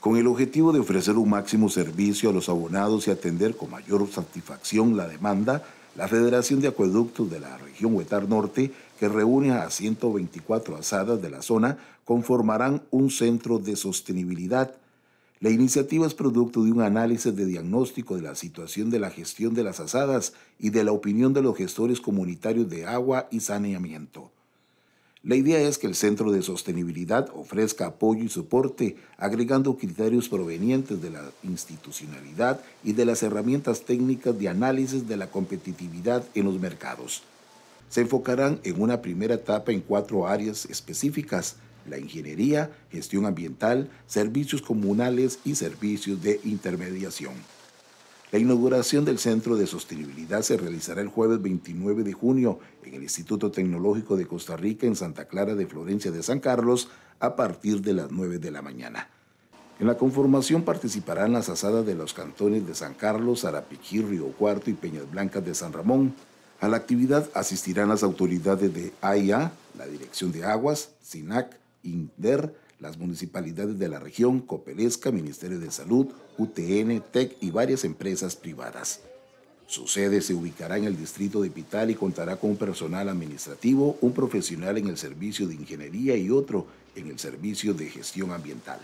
con el objetivo de ofrecer un máximo servicio a los abonados y atender con mayor satisfacción la demanda, la Federación de Acueductos de la región Huetar Norte, que reúne a 124 asadas de la zona, conformarán un centro de sostenibilidad. La iniciativa es producto de un análisis de diagnóstico de la situación de la gestión de las asadas y de la opinión de los gestores comunitarios de agua y saneamiento. La idea es que el Centro de Sostenibilidad ofrezca apoyo y soporte, agregando criterios provenientes de la institucionalidad y de las herramientas técnicas de análisis de la competitividad en los mercados. Se enfocarán en una primera etapa en cuatro áreas específicas, la ingeniería, gestión ambiental, servicios comunales y servicios de intermediación. La inauguración del Centro de Sostenibilidad se realizará el jueves 29 de junio en el Instituto Tecnológico de Costa Rica en Santa Clara de Florencia de San Carlos a partir de las 9 de la mañana. En la conformación participarán las asadas de los cantones de San Carlos, Arapiquí, Río Cuarto y Peñas Blancas de San Ramón. A la actividad asistirán las autoridades de AIA, la Dirección de Aguas, SINAC, INDER, las municipalidades de la región, Copelesca, Ministerio de Salud, UTN, TEC y varias empresas privadas. Su sede se ubicará en el distrito de Pital y contará con un personal administrativo, un profesional en el servicio de ingeniería y otro en el servicio de gestión ambiental.